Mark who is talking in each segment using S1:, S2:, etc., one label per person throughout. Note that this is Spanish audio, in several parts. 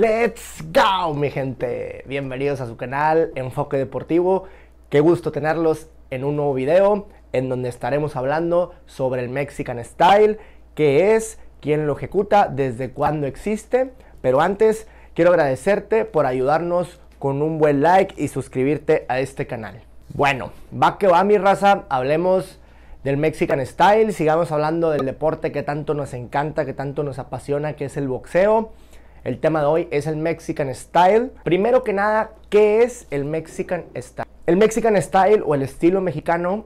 S1: Let's go, mi gente. Bienvenidos a su canal Enfoque Deportivo. Qué gusto tenerlos en un nuevo video en donde estaremos hablando sobre el Mexican Style, qué es, quién lo ejecuta, desde cuándo existe. Pero antes, quiero agradecerte por ayudarnos con un buen like y suscribirte a este canal. Bueno, va que va mi raza, hablemos del Mexican Style, sigamos hablando del deporte que tanto nos encanta, que tanto nos apasiona, que es el boxeo. El tema de hoy es el Mexican Style. Primero que nada, ¿qué es el Mexican Style? El Mexican Style o el estilo mexicano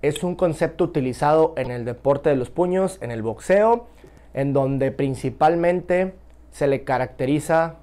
S1: es un concepto utilizado en el deporte de los puños, en el boxeo, en donde principalmente se le caracteriza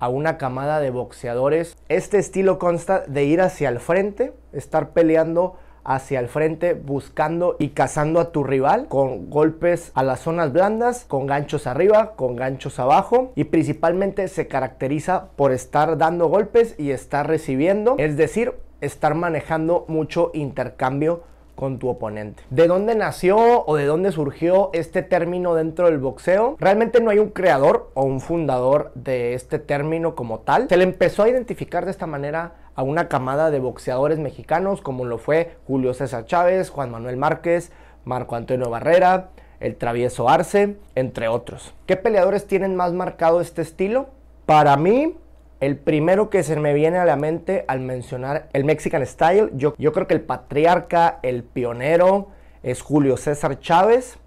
S1: a una camada de boxeadores. Este estilo consta de ir hacia el frente, estar peleando hacia el frente buscando y cazando a tu rival con golpes a las zonas blandas, con ganchos arriba, con ganchos abajo y principalmente se caracteriza por estar dando golpes y estar recibiendo, es decir, estar manejando mucho intercambio con tu oponente. ¿De dónde nació o de dónde surgió este término dentro del boxeo? Realmente no hay un creador o un fundador de este término como tal. Se le empezó a identificar de esta manera a una camada de boxeadores mexicanos como lo fue Julio César Chávez, Juan Manuel Márquez, Marco Antonio Barrera, el travieso Arce, entre otros. ¿Qué peleadores tienen más marcado este estilo? Para mí, el primero que se me viene a la mente al mencionar el Mexican Style, yo, yo creo que el patriarca, el pionero, es Julio César Chávez.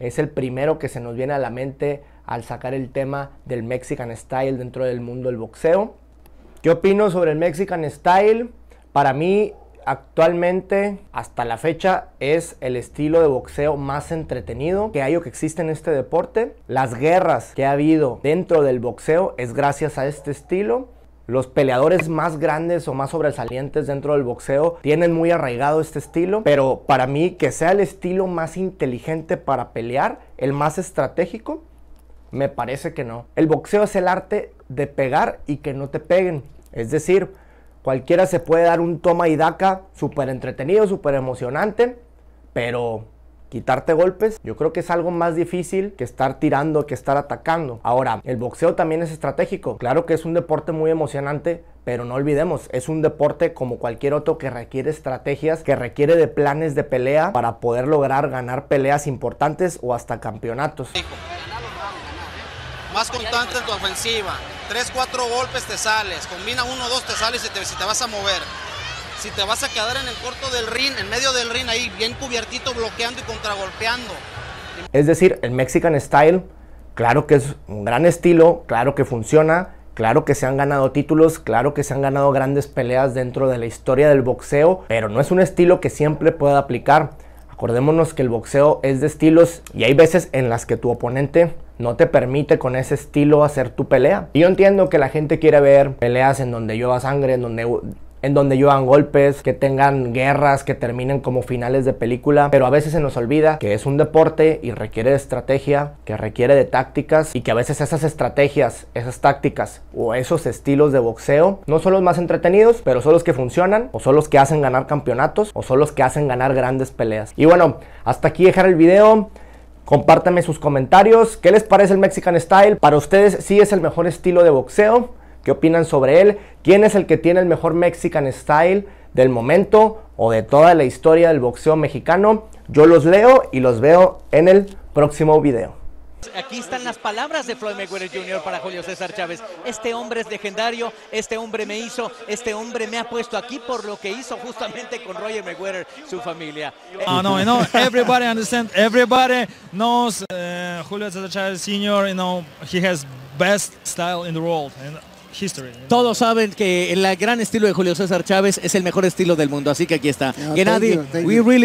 S1: Es el primero que se nos viene a la mente al sacar el tema del Mexican Style dentro del mundo del boxeo. Yo opino sobre el Mexican Style? Para mí, actualmente, hasta la fecha, es el estilo de boxeo más entretenido que hay o que existe en este deporte. Las guerras que ha habido dentro del boxeo es gracias a este estilo. Los peleadores más grandes o más sobresalientes dentro del boxeo tienen muy arraigado este estilo, pero para mí que sea el estilo más inteligente para pelear, el más estratégico, me parece que no. El boxeo es el arte de pegar y que no te peguen. Es decir, cualquiera se puede dar un toma y daca súper entretenido, súper emocionante, pero quitarte golpes, yo creo que es algo más difícil que estar tirando, que estar atacando. Ahora, el boxeo también es estratégico. Claro que es un deporte muy emocionante, pero no olvidemos, es un deporte como cualquier otro que requiere estrategias, que requiere de planes de pelea para poder lograr ganar peleas importantes o hasta campeonatos. Más constante tu ofensiva, Tres, cuatro golpes te sales, combina uno, dos, te sales y te, si te vas a mover. Si te vas a quedar en el corto del ring, en medio del ring ahí, bien cubiertito, bloqueando y contragolpeando. Es decir, el Mexican Style, claro que es un gran estilo, claro que funciona, Claro que se han ganado títulos, claro que se han ganado grandes peleas dentro de la historia del boxeo, pero no es un estilo que siempre pueda aplicar. Acordémonos que el boxeo es de estilos y hay veces en las que tu oponente no te permite con ese estilo hacer tu pelea. Y yo entiendo que la gente quiere ver peleas en donde llueva sangre, en donde en donde golpes, que tengan guerras, que terminen como finales de película, pero a veces se nos olvida que es un deporte y requiere de estrategia, que requiere de tácticas y que a veces esas estrategias, esas tácticas o esos estilos de boxeo no son los más entretenidos, pero son los que funcionan o son los que hacen ganar campeonatos o son los que hacen ganar grandes peleas. Y bueno, hasta aquí dejar el video. Compártanme sus comentarios. ¿Qué les parece el Mexican Style? Para ustedes, si es el mejor estilo de boxeo. ¿Qué opinan sobre él? ¿Quién es el que tiene el mejor Mexican Style del momento o de toda la historia del boxeo mexicano? Yo los leo y los veo en el próximo video. Aquí están las palabras de Floyd Mayweather Jr. para Julio César Chávez. Este hombre es legendario, este hombre me hizo, este hombre me ha puesto aquí por lo que hizo justamente con Roger Mayweather, su familia. No, no, everybody understand, everybody knows eh, Julio César Chávez Jr. you know, he has best style in the world. And History. Todos saben que el gran estilo de Julio César Chávez es el mejor estilo del mundo, así que aquí está. we really